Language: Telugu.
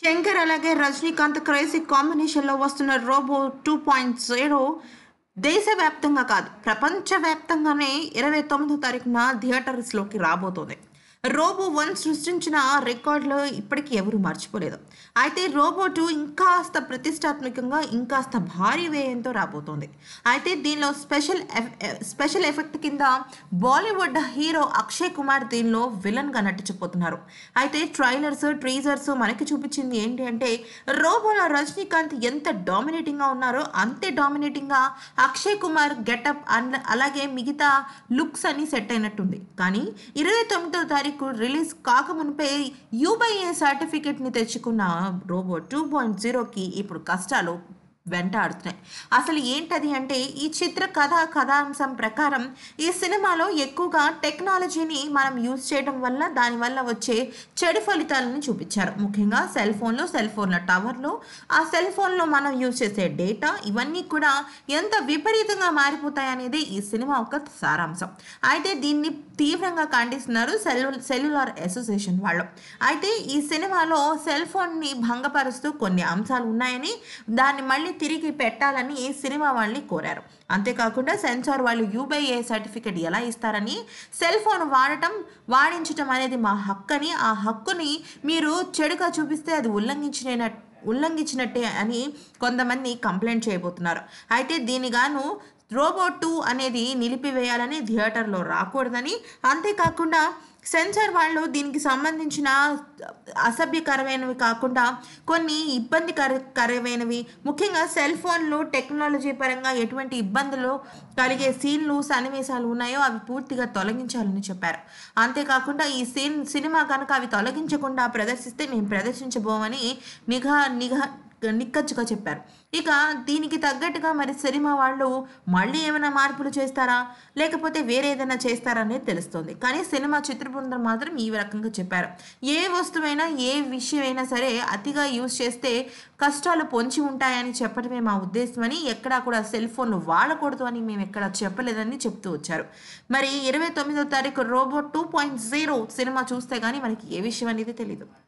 శంకర్ అలాగే రజనీకాంత్ క్రేజీ కాంబినేషన్లో వస్తున్న రోబో టూ పాయింట్ జీరో దేశవ్యాప్తంగా కాదు ప్రపంచవ్యాప్తంగానే ఇరవై తొమ్మిదో తారీఖున థియేటర్స్లోకి రాబోతోంది రోబో వన్ సృష్టించిన రికార్డులో ఇప్పటికీ ఎవరు మర్చిపోలేదు అయితే రోబో టూ ఇంకాస్త ప్రతిష్టాత్మకంగా ఇంకాస్త భారీ వ్యయంతో రాబోతోంది అయితే దీనిలో స్పెషల్ స్పెషల్ ఎఫెక్ట్ కింద బాలీవుడ్ హీరో అక్షయ్ కుమార్ దీనిలో విలన్గా నటించబోతున్నారు అయితే ట్రైలర్స్ ట్రీజర్స్ మనకి చూపించింది ఏంటి అంటే రోబోలో రజనీకాంత్ ఎంత డామినేటింగ్గా ఉన్నారో అంతే డామినేటింగ్గా అక్షయ్ కుమార్ గెటప్ అలాగే మిగతా లుక్స్ అని సెట్ అయినట్టుంది కానీ ఇరవై తొమ్మిదో తారీఖు రిలీజ్ కాకమునిపే యూబైఏ సర్టిఫికెట్ని తెచ్చుకున్న రోబోట్ టూ పాయింట్ జీరోకి ఇప్పుడు కష్టాలు వెంటాడుతున్నాయి అసలు ఏంటది అంటే ఈ చిత్ర కథ కథాంశం ప్రకారం ఈ సినిమాలో ఎక్కువగా టెక్నాలజీని మనం యూజ్ చేయడం వల్ల దానివల్ల వచ్చే చెడు ఫలితాలను చూపించారు ముఖ్యంగా సెల్ ఫోన్లు సెల్ ఫోన్ల టవర్లు ఆ సెల్ ఫోన్లో మనం యూజ్ చేసే డేటా ఇవన్నీ కూడా ఎంత విపరీతంగా మారిపోతాయనేది ఈ సినిమా ఒక సారాంశం అయితే దీన్ని తీవ్రంగా ఖండిస్తున్నారు సెల్లు సెల్యులార్ అసోసియేషన్ వాళ్ళు అయితే ఈ సినిమాలో సెల్ ఫోన్ని భంగపరుస్తూ కొన్ని అంశాలు ఉన్నాయని దాన్ని మళ్ళీ తిరిగి పెట్టాలని సినిమా వాళ్ళని కోరారు అంతేకాకుండా సెన్సార్ వాళ్ళు యూబీఐ సర్టిఫికేట్ ఎలా ఇస్తారని సెల్ ఫోన్ వాడటం వాడించటం అనేది మా హక్కుని ఆ హక్కుని మీరు చెడుగా చూపిస్తే అది ఉల్లంఘించిన ఉల్లంఘించినట్టే అని కొంతమంది కంప్లైంట్ చేయబోతున్నారు అయితే దీనిగాను రోబోట్ టూ అనేది నిలిపివేయాలని థియేటర్లో రాకూడదని అంతేకాకుండా సెన్సార్ వాళ్ళు దీనికి సంబంధించిన అసభ్యకరమైనవి కాకుండా కొన్ని ఇబ్బందికరకరమైనవి కరమైనవి ముఖ్యంగా సెల్ ఫోన్లు టెక్నాలజీ పరంగా ఎటువంటి ఇబ్బందులు కలిగే సీన్లు సన్నివేశాలు ఉన్నాయో అవి పూర్తిగా తొలగించాలని చెప్పారు అంతేకాకుండా ఈ సీన్ సినిమా కనుక అవి తొలగించకుండా ప్రదర్శిస్తే మేము ప్రదర్శించబోమని నిఘా నిఘా నిక్కచ్చుగా చెప్పారు ఇక దీనికి తగ్గట్టుగా మరి సినిమా వాళ్ళు మళ్ళీ ఏమైనా మార్పులు చేస్తారా లేకపోతే వేరే ఏదైనా చేస్తారా అనేది తెలుస్తుంది కానీ సినిమా చిత్ర బృందం మాత్రం ఈ రకంగా చెప్పారు ఏ వస్తువైనా ఏ విషయమైనా సరే అతిగా యూజ్ చేస్తే కష్టాలు పొంచి ఉంటాయని చెప్పడమే మా ఉద్దేశం అని ఎక్కడా కూడా సెల్ ఫోన్లు వాడకూడదు అని మేము ఎక్కడ చెప్పలేదని చెప్తూ వచ్చారు మరి ఇరవై తొమ్మిదో తారీఖు robot two point zero cinema చూస్తే కానీ మనకి ఏ విషయం అనేది తెలియదు